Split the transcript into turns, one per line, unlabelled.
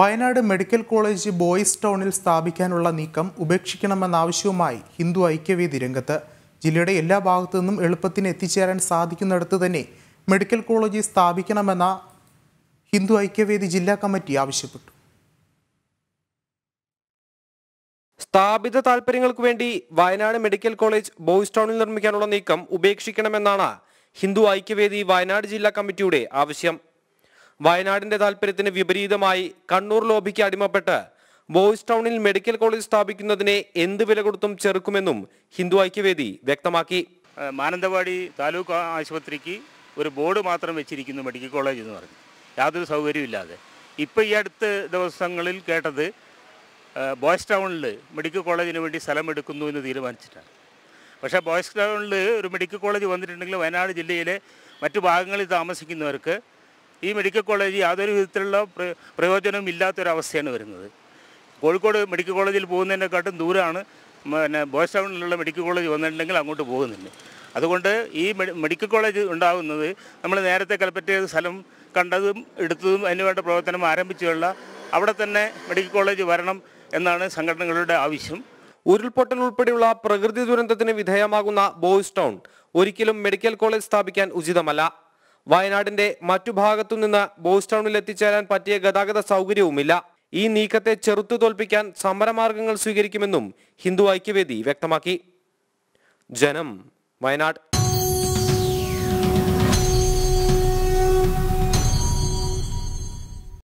Wayanad medical college boys ടൗണിൽ സ്ഥാപിക്കാനുള്ള നീക്കം ഉപേക്ഷിക്കണമെന്നാവശ്യവുമായി ഹിന്ദു ഐക്യവേദി രംഗത്ത് ജില്ലയുടെ എല്ലാ ഭാഗത്തു നിന്നും എളുപ്പത്തിന് എത്തിച്ചേരാൻ സാധിക്കുന്നിടത്ത് തന്നെ മെഡിക്കൽ കോളേജ് സ്ഥാപിക്കണമെന്ന ഹിന്ദു ഐക്യവേദി ജില്ലാ കമ്മിറ്റി ആവശ്യപ്പെട്ടു സ്ഥാപിത താല്പര്യങ്ങൾക്ക് വേണ്ടി
വയനാട് മെഡിക്കൽ കോളേജ് ബോയ്സ് ടൗണിൽ നിർമ്മിക്കാനുള്ള നീക്കം ഉപേക്ഷിക്കണമെന്നാണ് ഹിന്ദു ഐക്യവേദി വയനാട് ജില്ലാ കമ്മിറ്റിയുടെ ആവശ്യം വയനാടിന്റെ താല്പര്യത്തിന് വിപരീതമായി കണ്ണൂർ ലോബിക്ക് അടിമപ്പെട്ട് ബോയ്സ് ടൗണിൽ മെഡിക്കൽ കോളേജ് സ്ഥാപിക്കുന്നതിനെ എന്ത് വില കൊടുത്തും ചെറുക്കുമെന്നും
ഹിന്ദു ഐക്യവേദി വ്യക്തമാക്കി മാനന്തവാടി താലൂക്ക് ആശുപത്രിക്ക് ഒരു ബോർഡ് മാത്രം വെച്ചിരിക്കുന്നു മെഡിക്കൽ കോളേജ് എന്ന് പറഞ്ഞു യാതൊരു സൗകര്യമില്ലാതെ ഇപ്പോൾ ഈ അടുത്ത ദിവസങ്ങളിൽ കേട്ടത് ബോയ്സ് ടൗണിൽ മെഡിക്കൽ കോളേജിന് വേണ്ടി സ്ഥലം എടുക്കുന്നു എന്ന് തീരുമാനിച്ചിട്ടാണ് പക്ഷേ ബോയ്സ് ടൗണിൽ ഒരു മെഡിക്കൽ കോളേജ് വന്നിട്ടുണ്ടെങ്കിൽ വയനാട് ജില്ലയിലെ മറ്റു ഭാഗങ്ങളിൽ താമസിക്കുന്നവർക്ക് ഈ മെഡിക്കൽ കോളേജ് യാതൊരു വിധത്തിലുള്ള പ്രയോജനവും ഇല്ലാത്തൊരവസ്ഥയാണ് വരുന്നത് കോഴിക്കോട് മെഡിക്കൽ കോളേജിൽ പോകുന്നതിനെക്കാട്ടും ദൂരമാണ് പിന്നെ ബോയ്സ് ടൗണിലുള്ള മെഡിക്കൽ കോളേജ് വന്നിട്ടുണ്ടെങ്കിൽ അങ്ങോട്ട് പോകുന്നില്ല അതുകൊണ്ട് ഈ മെഡിക്കൽ കോളേജ് ഉണ്ടാകുന്നത് നമ്മൾ നേരത്തെ കൽപ്പറ്റ സ്ഥലം കണ്ടതും എടുത്തതും അതിനുവേണ്ട പ്രവർത്തനം ആരംഭിച്ചുള്ള അവിടെ തന്നെ മെഡിക്കൽ കോളേജ് വരണം എന്നാണ് സംഘടനകളുടെ ആവശ്യം ഉരുൾപൊട്ടൽ ഉൾപ്പെടെയുള്ള
പ്രകൃതി ദുരന്തത്തിന് വിധേയമാകുന്ന ബോയ്സ് ടൗൺ ഒരിക്കലും മെഡിക്കൽ കോളേജ് സ്ഥാപിക്കാൻ ഉചിതമല്ല വയനാടിന്റെ മറ്റു ഭാഗത്തു നിന്ന് ബോസ് ടൗണിൽ എത്തിച്ചേരാൻ പറ്റിയ ഗതാഗത സൗകര്യവുമില്ല ഈ നീക്കത്തെ ചെറുത്തു തോൽപ്പിക്കാൻ സമരമാർഗങ്ങൾ സ്വീകരിക്കുമെന്നും ഹിന്ദു ഐക്യവേദി വ്യക്തമാക്കി ജനം വയനാട്